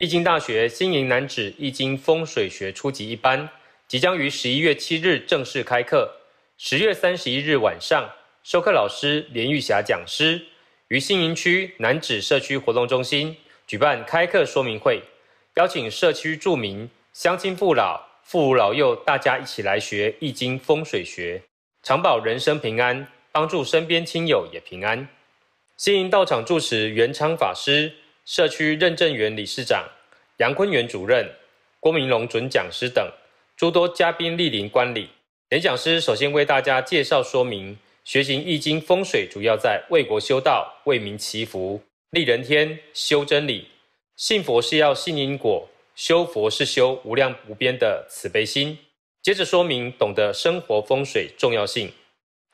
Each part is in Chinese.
易经大学新营南子易经风水学初级一班即将于十一月七日正式开课。十月三十一日晚上，授课老师连玉霞讲师于新营区南子社区活动中心举办开课说明会，邀请社区著民、乡亲父老、父母老幼，大家一起来学易经风水学，常保人生平安，帮助身边亲友也平安。新营道场住持元昌法师。社区认证员理事长杨坤元主任、郭明龙准讲师等诸多嘉宾莅临观礼。联讲师首先为大家介绍说明：学习易经风水，主要在为国修道、为民祈福、利人天、修真理。信佛是要信因果，修佛是修无量无边的慈悲心。接着说明懂得生活风水重要性。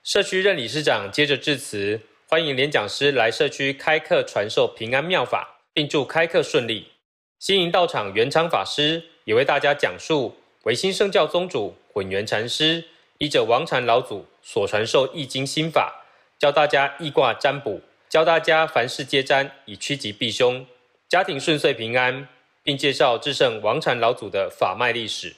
社区任理事长接着致辞，欢迎联讲师来社区开课传授平安妙法。并祝开课顺利。新营道场原昌法师也为大家讲述维新圣教宗主混元禅师依着王禅老祖所传授易经心法，教大家易卦占卜，教大家凡事皆占以趋吉避凶，家庭顺遂平安，并介绍至圣王禅老祖的法脉历史。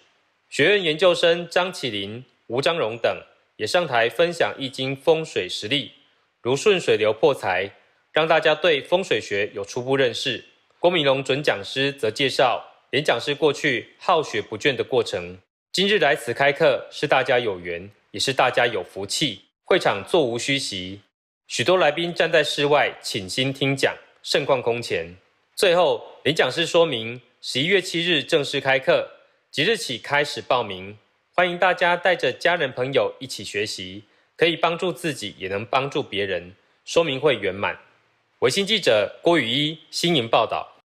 学院研究生张启林、吴张荣等也上台分享易经风水实例，如顺水流破财。让大家对风水学有初步认识。郭明龙准讲师则介绍演讲师过去好学不倦的过程。今日来此开课是大家有缘，也是大家有福气。会场座无虚席，许多来宾站在室外，倾心听讲，盛况空前。最后，演讲师说明十一月七日正式开课，即日起开始报名，欢迎大家带着家人朋友一起学习，可以帮助自己，也能帮助别人。说明会圆满。维新记者郭雨一新莹报道。